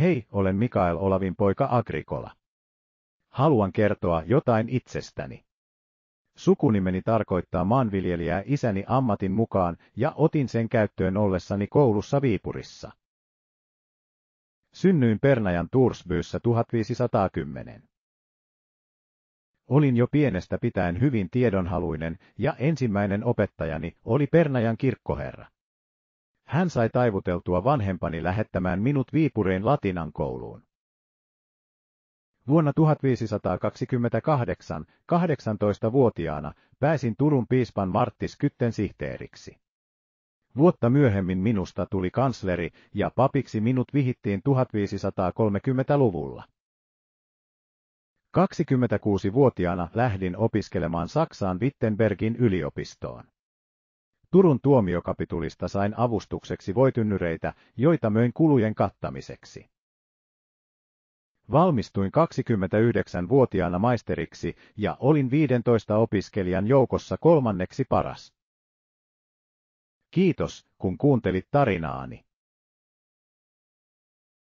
Hei, olen Mikael Olavin poika Agrikola. Haluan kertoa jotain itsestäni. Sukunimeni tarkoittaa maanviljelijää isäni ammatin mukaan ja otin sen käyttöön ollessani koulussa Viipurissa. Synnyin Pernajan Tursbyyssä 1510. Olin jo pienestä pitäen hyvin tiedonhaluinen ja ensimmäinen opettajani oli Pernajan kirkkoherra. Hän sai taivuteltua vanhempani lähettämään minut Viipurin latinan kouluun. Vuonna 1528, 18-vuotiaana, pääsin Turun piispan Marttis Kytten sihteeriksi. Vuotta myöhemmin minusta tuli kansleri ja papiksi minut vihittiin 1530-luvulla. 26-vuotiaana lähdin opiskelemaan Saksaan Wittenbergin yliopistoon. Turun tuomiokapitulista sain avustukseksi voitynnyreitä, joita möin kulujen kattamiseksi. Valmistuin 29-vuotiaana maisteriksi ja olin 15 opiskelijan joukossa kolmanneksi paras. Kiitos, kun kuuntelit tarinaani.